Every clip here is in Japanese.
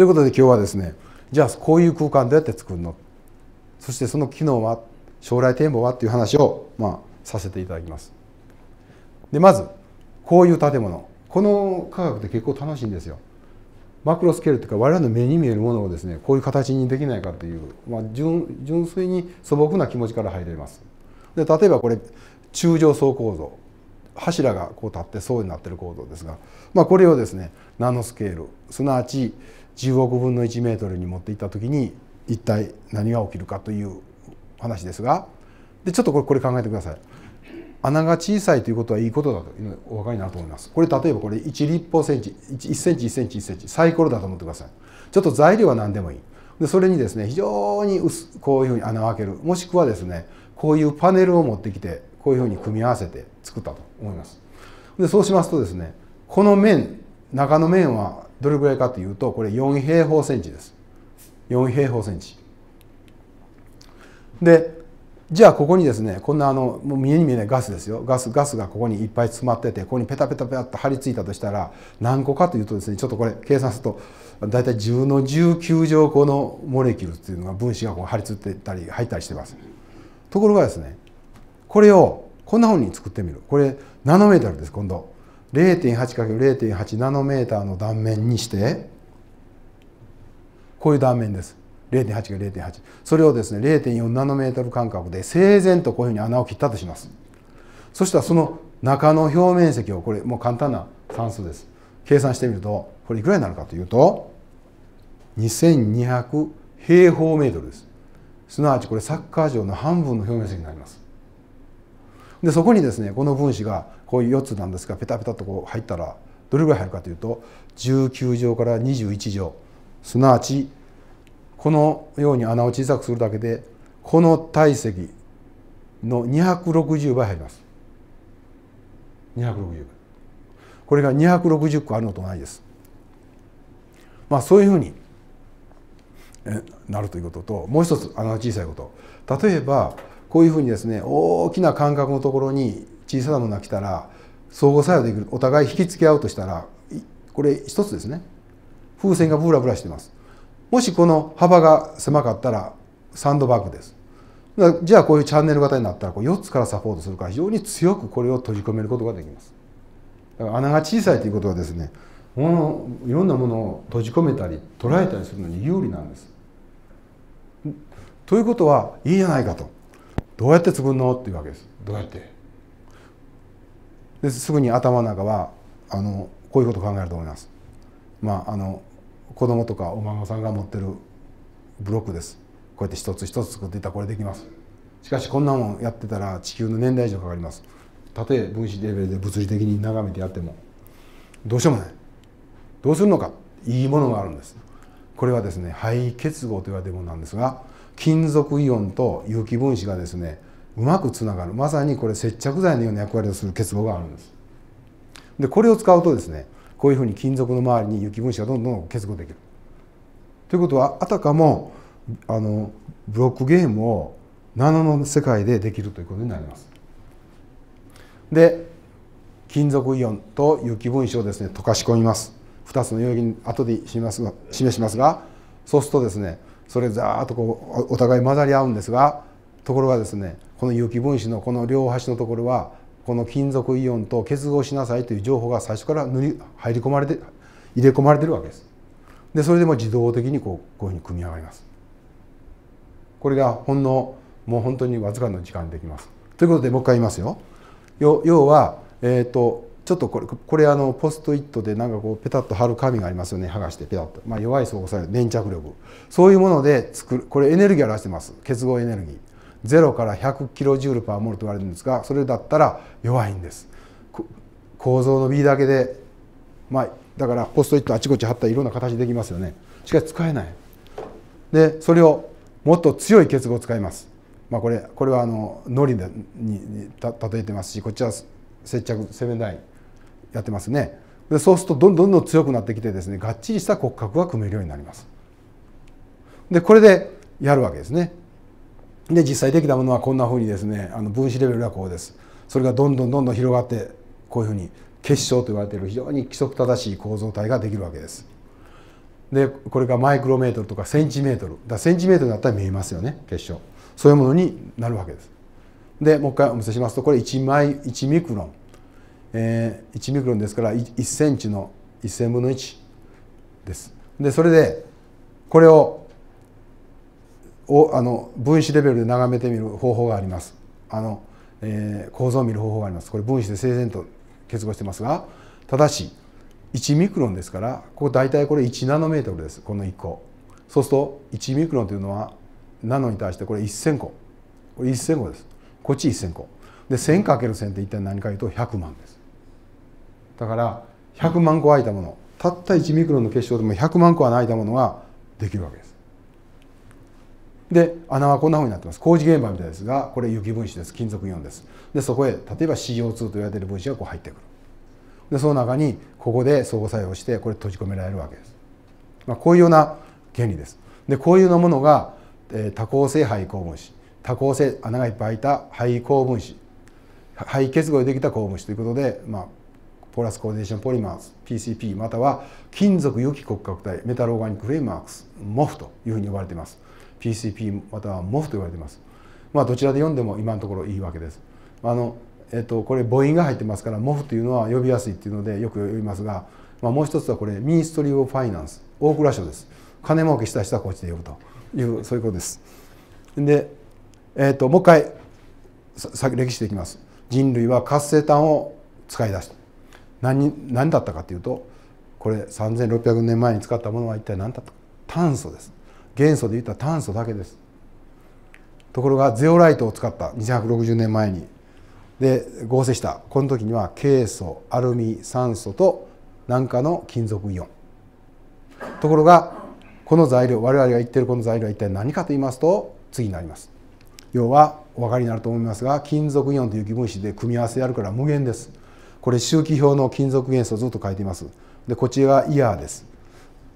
ということで今日はですねじゃあこういう空間どうやって作るのそしてその機能は将来展望はっていう話を、まあ、させていただきます。でまずこういう建物この科学って結構楽しいんですよ。マクロスケールというか我々の目に見えるものをですねこういう形にできないかという、まあ、純純粋に素朴な気持ちから入れます。で例えばこれ中上層構造柱がこう立って層になってる構造ですが、まあ、これをですねナノスケールすなわち10億分の1メートルに持っていった時に一体何が起きるかという話ですがでちょっとこれ考えてください。穴が小さいということはいいことだというのお分かりになると思います。これ例えばこれ1立方センチ、1センチ1センチ1センチ、サイコロだと思ってください。ちょっと材料は何でもいい。でそれにですね、非常に薄こういうふうに穴を開ける。もしくはですね、こういうパネルを持ってきて、こういうふうに組み合わせて作ったと思います。でそうしますとですね、この面、中の面はどれぐらいかというとこれ4平方センチです4平方センチでじゃあここにですねこんなあのもう見えに見えないガスですよガスガスがここにいっぱい詰まっててここにペタペタペタっと張り付いたとしたら何個かというとですねちょっとこれ計算すると大体10の19乗個のモレキュルっていうのが分子がこう張り付いてたり入ったりしてますところがですねこれをこんなふうに作ってみるこれナノメートルです今度 0.8×0.8 ナノメーターの断面にしてこういう断面です 0.8×0.8 それをですね0.4ナノメートル間隔で整然とこういうふうに穴を切ったとしますそしたらその中の表面積をこれもう簡単な算数です計算してみるとこれいくらになるかというと2200平方メートルですすなわちこれサッカー場の半分の表面積になりますでそこにですねこの分子がこういう4つなんですがペタペタとこう入ったらどれぐらい入るかというと19乗から21乗すなわちこのように穴を小さくするだけでこの体積の260倍入ります260倍これが260個あるのとないですまあそういうふうになるということともう一つ穴が小さいこと例えばこういうふうにですね大きな感覚のところに小さなものが来たら相互作用できるお互い引き付け合うとしたらこれ一つですね風船がブラブラしてますもしこの幅が狭かったらサンドバッグですじゃあこういうチャンネル型になったらこう4つからサポートするから非常に強くこれを閉じ込めることができますだから穴が小さいということはですねものいろんなものを閉じ込めたり捉えたりするのに有利なんですということはいいじゃないかとどうやって作るのっていうわけですどうやってですぐに頭の中はあのこういうこと考えると思いますまああの子供とかお孫さんが持ってるブロックですこうやって一つ一つ作っていったらこれできますしかしこんなもんやってたら地球の年代以上かかりますたとえ分子レベルで物理的に眺めてやってもどうしようもないどうするのかいいものがあるんですこれはですね肺結合と言われてるものなんですが金属イオンと有機分子がですねうまくつながるまさにこれ接着剤のような役割をする結合があるんです。でこれを使うとですねこういうふうに金属の周りに有機分子がどんどん結合できる。ということはあたかもあのブロックゲームをナノの世界でできるということになります。で金属イオンと有機分子をですね溶かし込みます。2つの容器に後で示しますがそうするとですねそれザーとこうお互い混ざり合うんですがところがですねこの有機分子のこの両端のところはこの金属イオンと結合しなさいという情報が最初から塗り入り込まれて入れ込まれてるわけです。でそれでも自動的にこうこういうふうに組み上がります。これがほんのもう本当にわずかな時間できます。ということでもう一回言いますよ。要は、えーとちょっとこれこれあのポストイットでなんかこうペタッと貼る紙がありますよね剥がしてペタッと、まあ、弱い相互作用粘着力そういうもので作るこれエネルギーを表してます結合エネルギー0から100キロジュールパーモルと言われるんですがそれだったら弱いんです構造の B だけでまあだからポストイットあちこち貼ったらいろんな形できますよねしかし使えないでそれをもっと強い結合を使いますまあこれこれはあののりに例えてますしこっちは接着セメダインやってますねでそうするとどんどんどん強くなってきてですねがっちりした骨格が組めるようになりますでこれでやるわけですねで実際できたものはこんなふうにですねあの分子レベルはこうですそれがどんどんどんどん広がってこういうふうに結晶と言われている非常に規則正しい構造体ができるわけですでこれがマイクロメートルとかセンチメートルだセンチメートルだったら見えますよね結晶そういうものになるわけですでもう一回お見せしますとこれ1枚1ミクロンえー、1ミクロンですから1センチの1000分の1です。でそれでこれをおあの分子レベルで眺めてみる方法があります。あのえー、構造を見る方法があります。これ分子で整然と結合してますがただし1ミクロンですからここ大体これ1ナノメートルですこの1個。そうすると1ミクロンというのはナノに対してこれ1,000個これ1,000個ですこっち1,000個で 1,000×1,000 って一体何かいうと100万ですだから100万個空いたものたった1ミクロンの結晶でも100万個は空いたものができるわけですで穴はこんなふうになってます工事現場みたいですがこれ有機分子です金属イオンですでそこへ例えば CO2 と言われている分子がこう入ってくるでその中にここで相互作用してこれ閉じ込められるわけです、まあ、こういうような原理ですでこういうようなものが、えー、多孔性肺高分子多孔性穴がいっぱい開いた肺高分子肺結合でできた高分子ということで、まあ、ポーラスコーディネーションポリマーズ PCP または金属有機骨格体メタルオーガニックフレームワークス MOF というふうに呼ばれています PCP または MOF と言われていますまあどちらで読んでも今のところいいわけですあのえっとこれ母音が入ってますから MOF というのは呼びやすいっていうのでよく呼びますがまあもう一つはこれミニストリー・オファイナンス大蔵省です金儲けした人はこっちで呼ぶというそういうことですでえっともう一回歴史でいきます人類は活性炭を使い出した何何だったかというとこれ3600年前に使ったものは一体何だったか炭素です元素で言ったら炭素だけですところがゼオライトを使った260年前にで合成したこの時にはケイ素アルミ酸素と何かの金属イオンところがこの材料我々が言ってるこの材料は一体何かと言いますと次になります要はお分かりになると思いますが金属イオンという分子で組み合わせやるから無限ですこれ周期表の金属元素ずっと書いていますでこっちがイヤーです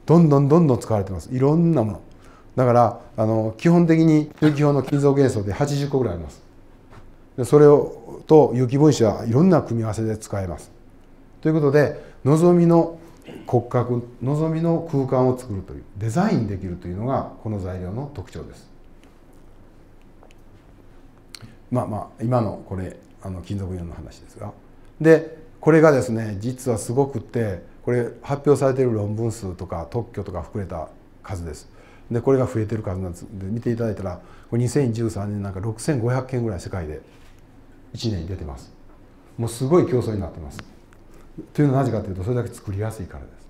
どんどんどんどん使われてますいろんなものだからあの基本的に周期表の金属元素で80個ぐらいありますでそれをと有機分子はいろんな組み合わせで使えますということで望みの骨格望みの空間を作るというデザインできるというのがこの材料の特徴ですまあまあ今のこれあの金属イオンの話ですが。でこれがですね実はすごくってこれ発表されている論文数とか特許とか含めた数です。でこれが増えてる数なんですで見ていただいたらこれ2013年なんか6500件ぐらい世界で1年に出てますもうすごい競争になってますというのはなぜかというとそれだけ作りやすいからです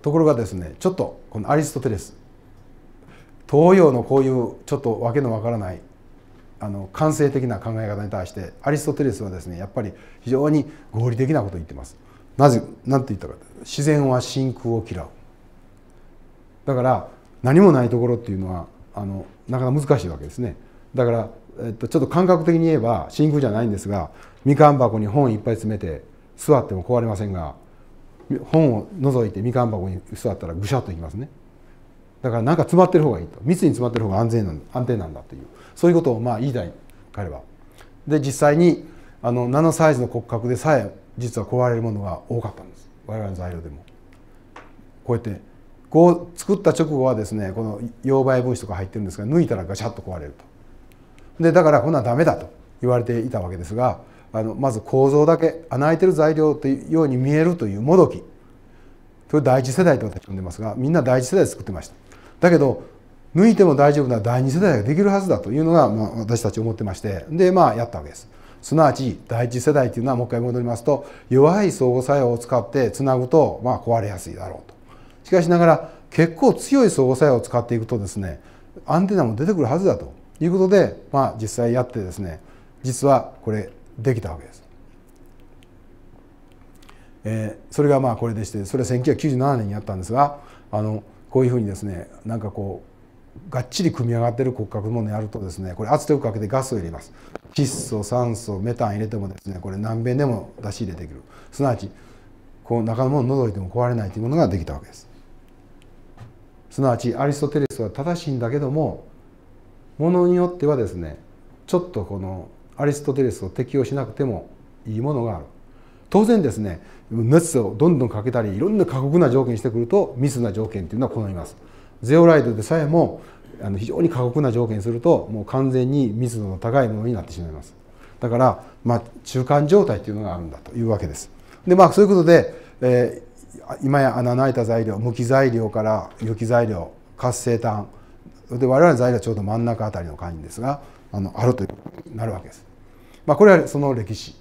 ところがですねちょっとこのアリストテレス東洋のこういうちょっとわけのわからないあの感性的な考え方に対してアリストテレスはですねやっぱり非常に合理的なことを言ってます。なぜ何て言ったか自然は真空を嫌うだから何もないところっていうのはあのなかなか難しいわけですねだから、えっと、ちょっと感覚的に言えば真空じゃないんですがみかん箱に本いっぱい詰めて座っても壊れませんが本を覗いてみかん箱に座ったらぐしゃっといきますね。だからなんか詰まってる方がいいと密に詰まってる方が安全なん安定なんだというそういうことをまあ言いたい彼は。で実際にあのナノサイズの骨格でさえ実は壊れるものが多かったんです我々の材料でも。こうやってこう作った直後はですねこの溶媒分子とか入ってるんですが抜いたらガシャッと壊れると。でだからこんなんダメだと言われていたわけですがあのまず構造だけ穴開いてる材料というように見えるというもどきそれ第一世代と私呼んでますがみんな第一世代で作ってました。だけど抜いても大丈夫な第二世代ができるはずだというのが、まあ、私たち思ってましてでまあやったわけです。すなわち第一世代というのはもう一回戻りますと弱い相互作用を使ってつなぐと、まあ、壊れやすいだろうと。しかしながら結構強い相互作用を使っていくとですねアンテナも出てくるはずだということで、まあ、実際やってですね実はこれできたわけです。えー、それがまあこれでしてそれは1997年にやったんですがあのこういうふうにですねなんかこうがっちり組み上がってる骨格もねやるとですねこれ圧力かけてガスを入れます窒素酸素メタン入れてもですねこれ何べんでも出し入れできるすなわちこう中のものを除いても壊れないというものができたわけですすなわちアリストテレスは正しいんだけどもものによってはですねちょっとこのアリストテレスを適用しなくてもいいものがある当然ですね熱をどんどんかけたりいろんな過酷な条件してくると密な条件っていうのは好みますゼオライドでさえもあの非常に過酷な条件にするともう完全に密度の高いものになってしまいますだから、まあ、中間状態というのがあるんだというわけですでまあそういうことで、えー、今や穴の開いた材料無機材料から有機材料活性炭で我々の材料はちょうど真ん中あたりの感じですがあのあるというなるわけです、まあ、これはその歴史